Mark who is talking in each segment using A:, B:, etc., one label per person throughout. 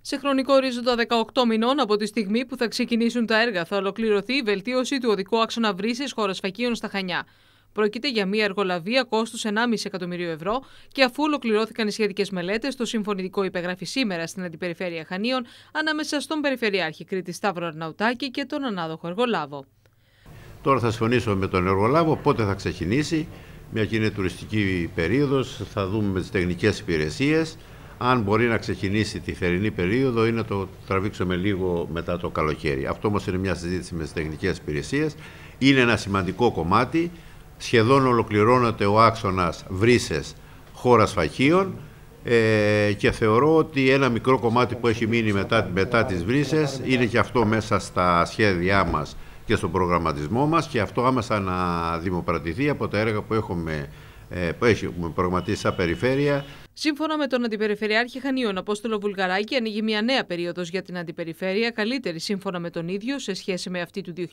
A: Σε χρονικό ορίζοντα 18 μηνών από τη στιγμή που θα ξεκινήσουν τα έργα θα ολοκληρωθεί η βελτίωση του οδικού άξονα Βρύσης Φακίων στα Χανιά. Πρόκειται για μια εργολαβία κόστου 1,5 εκατομμυρίου ευρώ και αφού ολοκληρώθηκαν οι σχετικές μελέτες, το συμφωνητικό υπεγράφει σήμερα στην Αντιπεριφέρεια Χανίων ανάμεσα στον Περιφερειάρχη Κρήτη Σταύρο Αρναουτάκη και τον ανάδοχο εργολάβο.
B: Τώρα θα συμφωνήσω με τον εργολάβο πότε θα ξεκινήσει, μια και είναι τουριστική περίοδος, θα δούμε με τις τεχνικές υπηρεσίες. Αν μπορεί να ξεκινήσει τη θερινή περίοδο ή να το τραβήξουμε λίγο μετά το καλοκαίρι. Αυτό όμως είναι μια συζήτηση με τις τεχνικές υπηρεσίες. Είναι ένα σημαντικό κομμάτι. Σχεδόν ολοκληρώνεται ο άξονας βρύσες χώρας φαχίων ε, και θεωρώ ότι ένα μικρό κομμάτι που έχει μείνει μετά, μετά τις βρύσες είναι και αυτό μέσα στα σχέδιά μας και στον προγραμματισμό μας και αυτό άμεσα να δημοπρατηθεί από τα έργα ε, που έχουμε προγραμματίσει σαν περιφέρεια.
A: Σύμφωνα με τον Αντιπεριφερειάρχη Χανίων Απόστολο Βουλγαράκη, ανοίγει μια νέα περίοδος για την Αντιπεριφέρεια, καλύτερη σύμφωνα με τον ίδιο σε σχέση με αυτή του 2011,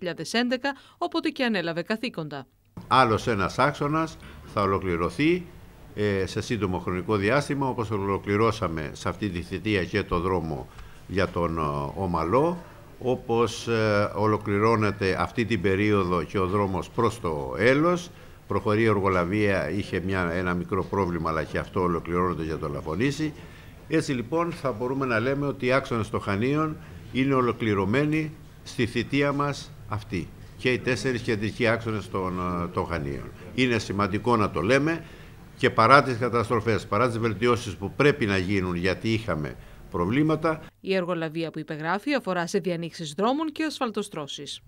A: όποτε και ανέλαβε καθήκοντα.
B: Άλλος ένας άξονας θα ολοκληρωθεί ε, σε σύντομο χρονικό διάστημα, όπως ολοκληρώσαμε σε αυτή τη θητεία και το δρόμο για τον ε, Ομαλό όπως ε, ολοκληρώνεται αυτή την περίοδο και ο δρόμος προς το έλος. Προχωρεί η εργολαβία, είχε μια, ένα μικρό πρόβλημα, αλλά και αυτό ολοκληρώνεται για το Λαφωνήσι. Έτσι λοιπόν θα μπορούμε να λέμε ότι οι άξονες των Χανίων είναι ολοκληρωμένοι στη θητεία μας αυτή και οι τέσσερις κεντρικοί άξονες των, ε, των Χανίων. Είναι σημαντικό να το λέμε και παρά τις καταστροφές, παρά τις βελτιώσεις που πρέπει να γίνουν γιατί είχαμε προβλήματα.
A: Η εργολαβία που υπεγράφει αφορά σε διανοίξεις δρόμων και ασφαλτοστρώσεις.